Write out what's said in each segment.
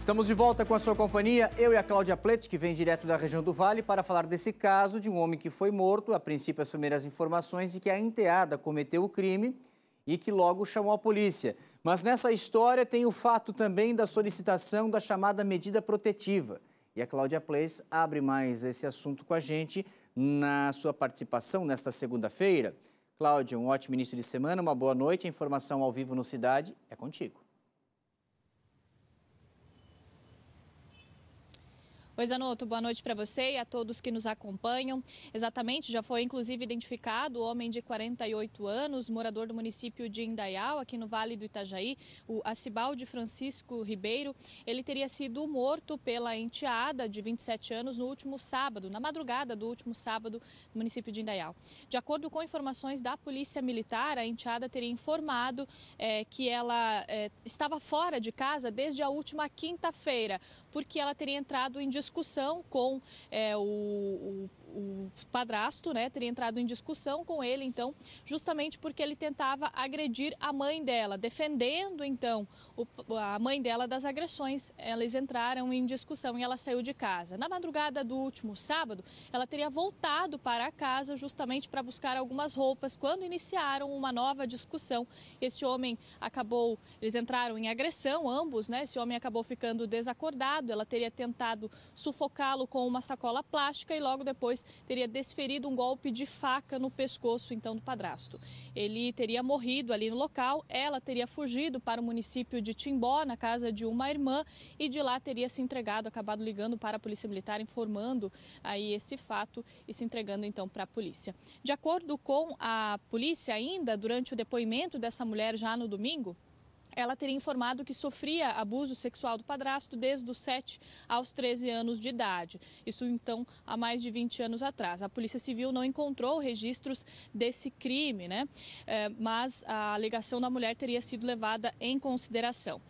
Estamos de volta com a sua companhia, eu e a Cláudia Plete, que vem direto da região do Vale, para falar desse caso de um homem que foi morto, a princípio as primeiras informações, e que a enteada cometeu o crime e que logo chamou a polícia. Mas nessa história tem o fato também da solicitação da chamada medida protetiva. E a Cláudia Place abre mais esse assunto com a gente na sua participação nesta segunda-feira. Cláudia, um ótimo início de semana, uma boa noite. A informação ao vivo no Cidade é contigo. Oi, Zanotto, boa noite para você e a todos que nos acompanham. Exatamente, já foi inclusive identificado o homem de 48 anos, morador do município de Indaial, aqui no Vale do Itajaí, o Acibalde Francisco Ribeiro. Ele teria sido morto pela enteada de 27 anos no último sábado, na madrugada do último sábado, no município de Indaial. De acordo com informações da Polícia Militar, a enteada teria informado é, que ela é, estava fora de casa desde a última quinta-feira, porque ela teria entrado em discussão discussão com é, o, o, o, padrasto, né? Teria entrado em discussão com ele, então, justamente porque ele tentava agredir a mãe dela, defendendo então o, a mãe dela das agressões. Elas entraram em discussão e ela saiu de casa. Na madrugada do último sábado, ela teria voltado para a casa justamente para buscar algumas roupas quando iniciaram uma nova discussão. Esse homem acabou, eles entraram em agressão, ambos, né? Esse homem acabou ficando desacordado, ela teria tentado sufocá-lo com uma sacola plástica e logo depois teria desferido um golpe de faca no pescoço então do padrasto. Ele teria morrido ali no local, ela teria fugido para o município de Timbó, na casa de uma irmã, e de lá teria se entregado, acabado ligando para a Polícia Militar, informando aí esse fato e se entregando então para a polícia. De acordo com a polícia ainda, durante o depoimento dessa mulher já no domingo, ela teria informado que sofria abuso sexual do padrasto desde os 7 aos 13 anos de idade. Isso então há mais de 20 anos atrás. A Polícia Civil não encontrou registros desse crime, né? É, mas a alegação da mulher teria sido levada em consideração.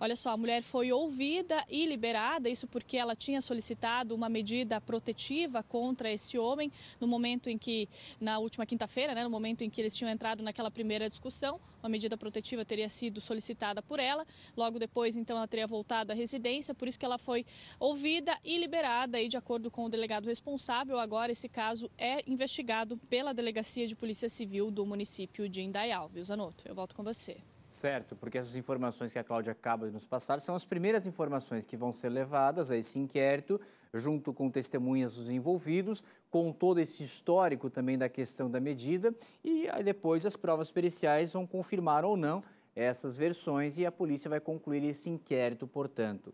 Olha só, a mulher foi ouvida e liberada, isso porque ela tinha solicitado uma medida protetiva contra esse homem no momento em que, na última quinta-feira, né, no momento em que eles tinham entrado naquela primeira discussão, uma medida protetiva teria sido solicitada solicitada por ela. Logo depois, então, ela teria voltado à residência, por isso que ela foi ouvida e liberada. E, de acordo com o delegado responsável, agora esse caso é investigado pela Delegacia de Polícia Civil do município de Indaial. Viu, Zanotto? Eu volto com você. Certo, porque essas informações que a Cláudia acaba de nos passar são as primeiras informações que vão ser levadas a esse inquérito, junto com testemunhas dos envolvidos, com todo esse histórico também da questão da medida, e aí depois as provas periciais vão confirmar ou não essas versões e a polícia vai concluir esse inquérito, portanto.